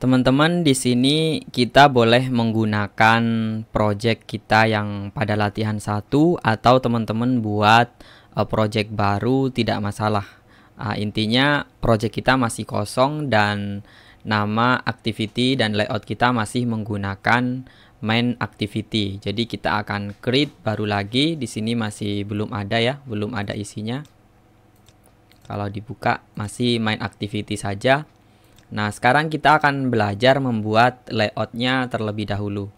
Teman-teman, di sini kita boleh menggunakan project kita yang pada latihan satu atau teman-teman buat uh, eh, project baru tidak masalah. Ah, intinya project kita masih kosong dan nama activity dan layout kita masih menggunakan main activity. Jadi kita akan create baru lagi. Di sini masih belum ada ya, belum ada isinya. Kalau dibuka masih main activity saja Nah, sekarang kita akan belajar membuat layoutnya terlebih dahulu.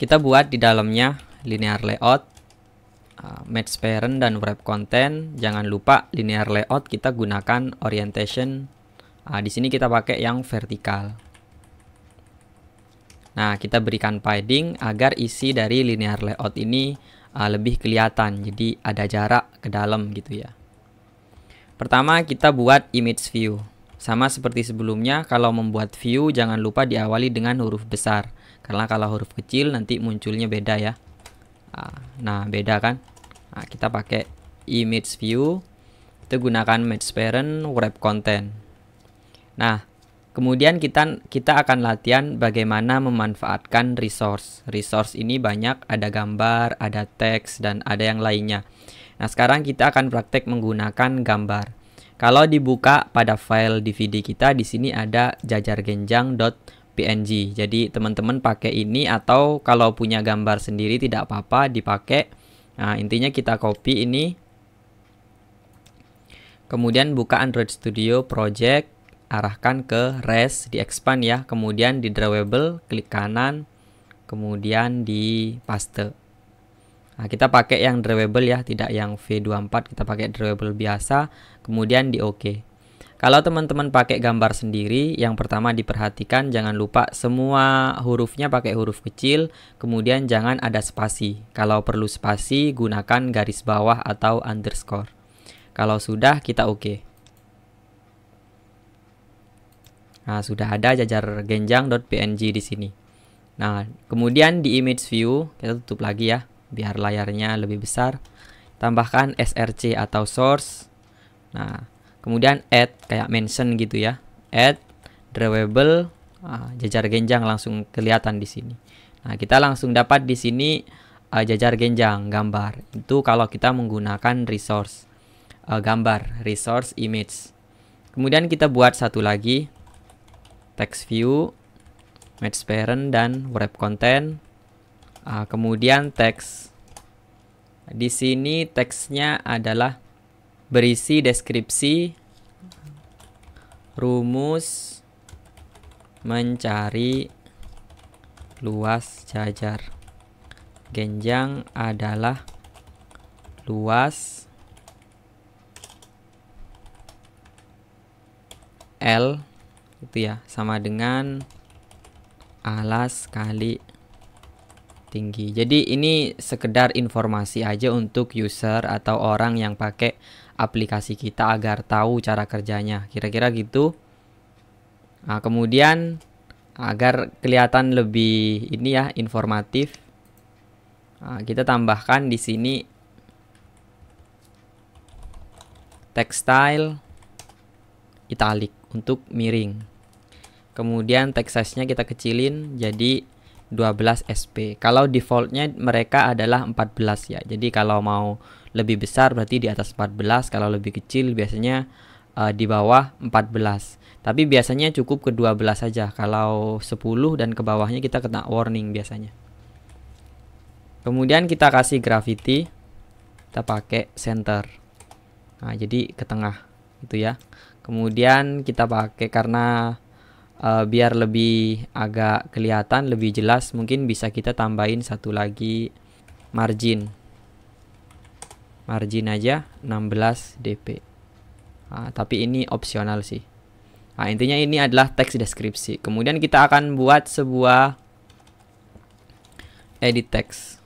Kita buat di dalamnya linear layout, uh, match parent dan wrap content. Jangan lupa linear layout kita gunakan orientation. Nah, di sini kita pakai yang vertikal. Nah, kita berikan padding agar isi dari linear layout ini uh, lebih kelihatan. Jadi ada jarak ke dalam gitu ya. Pertama, kita buat image view. Sama seperti sebelumnya, kalau membuat view jangan lupa diawali dengan huruf besar. Karena kalau huruf kecil nanti munculnya beda ya. Ah, nah, beda kan? Nah, kita pakai image view. Itu gunakan match parent wrap content. Nah, kemudian kita kita akan latihan bagaimana memanfaatkan resource. Resource ini banyak, ada gambar, ada teks dan ada yang lainnya. Nah, sekarang kita akan praktek menggunakan gambar. Kalau dibuka pada file DVD kita, di sini ada jajargenjang.png. Jadi, teman-teman pakai ini atau kalau punya gambar sendiri tidak apa-apa dipakai. Nah, intinya kita copy ini. Kemudian buka Android Studio Project, arahkan ke res, di expand ya. Kemudian di drawable, klik kanan, kemudian di paste. Nah, kita pakai yang drawable ya, tidak yang V24, kita pakai drawable biasa, kemudian di OK. Kalau teman-teman pakai gambar sendiri, yang pertama diperhatikan jangan lupa semua hurufnya pakai huruf kecil, kemudian jangan ada spasi. Kalau perlu spasi, gunakan garis bawah atau underscore. Kalau sudah, kita oke. OK. Nah, sudah ada jajar genjang.png di sini. Nah, kemudian di image view, kita tutup lagi ya biar layarnya lebih besar. Tambahkan src atau source. Nah, kemudian add kayak mention gitu ya. Add drawable nah, jajar genjang langsung kelihatan di sini. Nah, kita langsung dapat di sini uh, jajar genjang gambar. Itu kalau kita menggunakan resource uh, gambar, resource image. Kemudian kita buat satu lagi text view match parent dan wrap content Uh, kemudian teks. Di sini teksnya adalah berisi deskripsi, rumus, mencari luas jajar. Genjang adalah luas L itu ya sama dengan alas kali tinggi. Jadi ini sekedar informasi aja untuk user atau orang yang pakai aplikasi kita agar tahu cara kerjanya. Kira-kira gitu. Nah, kemudian agar kelihatan lebih ini ya informatif. Nah, kita tambahkan di sini textile italic untuk miring. Kemudian text size-nya kita kecilin jadi 12 SP. Kalau defaultnya mereka adalah 14 ya. Jadi kalau mau lebih besar berarti di atas 14, kalau lebih kecil biasanya uh, di bawah 14. Tapi biasanya cukup ke 12 saja. Kalau 10 dan ke bawahnya kita kena warning biasanya. Kemudian kita kasih gravity. Kita pakai center. Nah, jadi ke tengah gitu ya. Kemudian kita pakai karena uh, biar lebih agak kelihatan lebih jelas mungkin bisa kita tambahin satu lagi margin margin aja 16 dp nah, tapi ini opsional sih nah, intinya ini adalah teks deskripsi kemudian kita akan buat sebuah edit text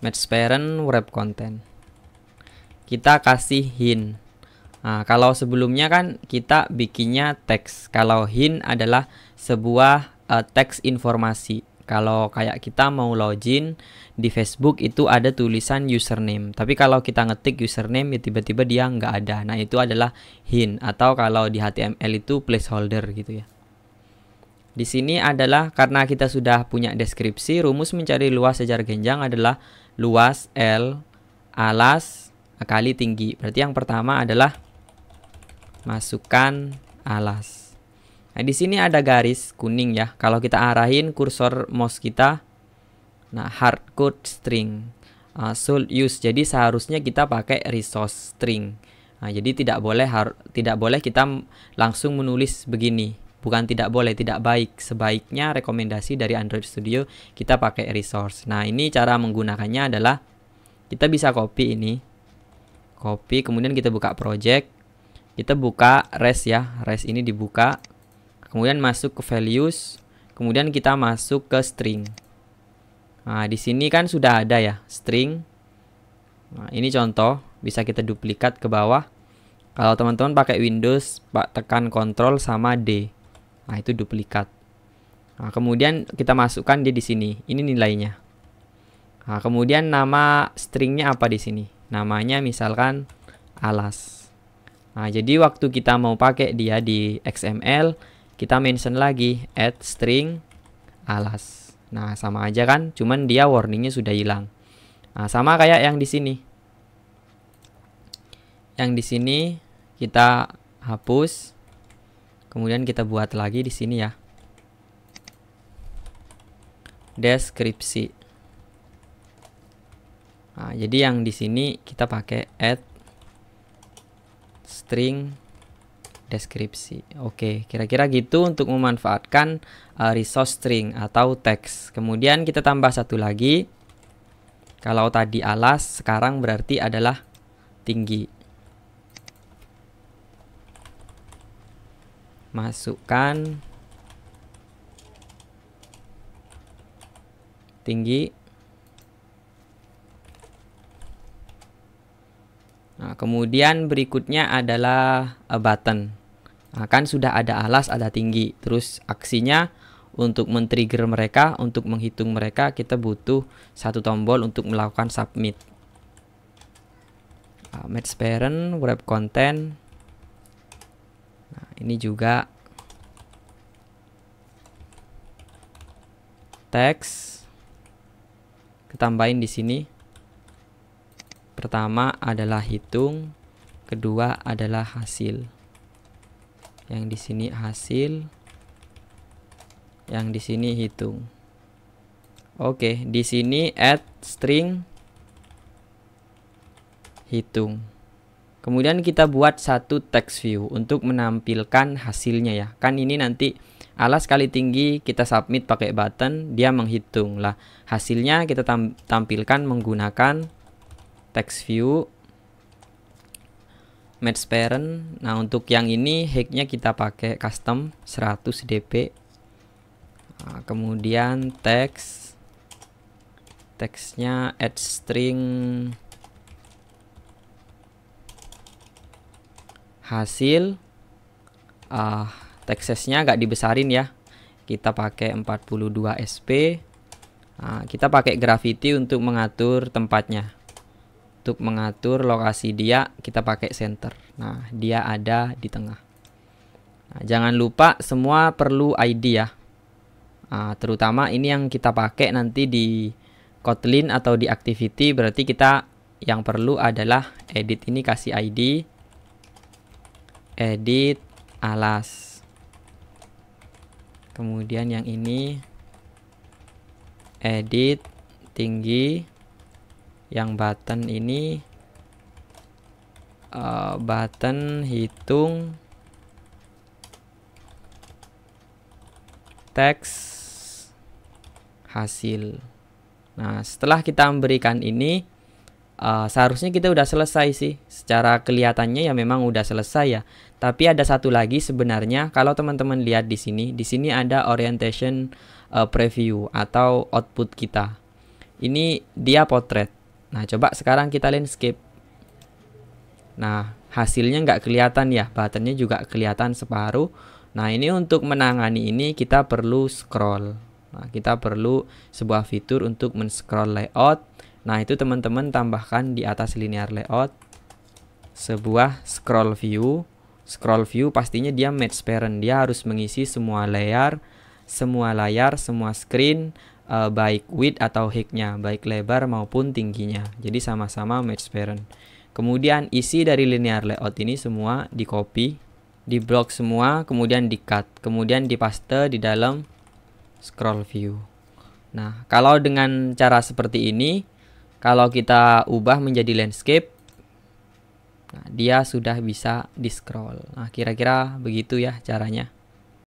match parent wrap content kita kasih hint Nah, kalau sebelumnya kan kita bikinnya teks. Kalau hint adalah sebuah uh, teks informasi. Kalau kayak kita mau login di Facebook itu ada tulisan username. Tapi kalau kita ngetik username ya tiba-tiba dia nggak ada. Nah itu adalah hint atau kalau di HTML itu placeholder gitu ya. Di sini adalah karena kita sudah punya deskripsi, rumus mencari luas secara genjang adalah luas L alas kali tinggi. Berarti yang pertama adalah masukkan alas. Nah, di sini ada garis kuning ya. Kalau kita arahin kursor mouse kita, nah hard code string uh, sold use. Jadi seharusnya kita pakai resource string. Nah, jadi tidak boleh tidak boleh kita langsung menulis begini. Bukan tidak boleh, tidak baik. Sebaiknya rekomendasi dari Android Studio kita pakai resource. Nah, ini cara menggunakannya adalah kita bisa copy ini. Copy, kemudian kita buka project kita buka res ya res ini dibuka kemudian masuk ke values kemudian kita masuk ke string nah di sini kan sudah ada ya string nah ini contoh bisa kita duplikat ke bawah kalau teman-teman pakai Windows pak tekan Ctrl sama D nah itu duplikat nah, kemudian kita masukkan dia di sini ini nilainya nah, kemudian nama stringnya apa di sini namanya misalkan alas Nah, jadi waktu kita mau pakai dia di XML, kita mention lagi add string alas. Nah, sama aja kan, cuman dia warningnya sudah hilang. Nah, sama kayak yang di sini. Yang di sini kita hapus. Kemudian kita buat lagi di sini ya. Deskripsi. Nah, jadi yang di sini kita pakai add string deskripsi. Oke, kira-kira gitu untuk memanfaatkan uh, resource string atau teks. Kemudian kita tambah satu lagi. Kalau tadi alas, sekarang berarti adalah tinggi. Masukkan tinggi Nah, kemudian berikutnya adalah eh, button. Nah, kan sudah ada alas, ada tinggi. Terus aksinya untuk men-trigger mereka, untuk menghitung mereka, kita butuh satu tombol untuk melakukan submit. Nah, match parent, web content. Nah, ini juga teks. Kita tambahin di sini. Pertama adalah hitung, kedua adalah hasil. Yang di sini hasil, yang di sini hitung. Oke, di sini add string hitung. Kemudian kita buat satu text view untuk menampilkan hasilnya ya. Kan ini nanti alas kali tinggi kita submit pakai button, dia menghitung lah. Hasilnya kita tampilkan menggunakan text view match parent nah untuk yang ini hacknya kita pakai custom 100 dp nah, kemudian text textnya add string hasil uh, ah, teksesnya nggak dibesarin ya kita pakai 42 sp nah, kita pakai gravity untuk mengatur tempatnya untuk mengatur lokasi dia kita pakai center. Nah, dia ada di tengah. Nah, jangan lupa semua perlu ID ya. Nah, terutama ini yang kita pakai nanti di Kotlin atau di activity berarti kita yang perlu adalah edit ini kasih ID edit alas. Kemudian yang ini edit tinggi yang button ini uh, button hitung teks hasil nah setelah kita memberikan ini uh, seharusnya kita udah selesai sih secara kelihatannya ya memang udah selesai ya tapi ada satu lagi sebenarnya kalau teman-teman lihat di sini di sini ada orientation uh, preview atau output kita ini dia potret Nah, coba sekarang kita landscape. Nah, hasilnya nggak kelihatan ya, buttonnya juga kelihatan separuh. Nah, ini untuk menangani ini kita perlu scroll. Nah, kita perlu sebuah fitur untuk men-scroll layout. Nah, itu teman-teman tambahkan di atas linear layout sebuah scroll view. Scroll view pastinya dia match parent, dia harus mengisi semua layar, semua layar, semua screen, uh, baik width atau height-nya, baik lebar maupun tingginya. Jadi sama-sama match parent. Kemudian isi dari linear layout ini semua di copy, di block semua, kemudian di cut, kemudian di paste di dalam scroll view. Nah, kalau dengan cara seperti ini, kalau kita ubah menjadi landscape, nah, dia sudah bisa di scroll. Nah, kira-kira begitu ya caranya.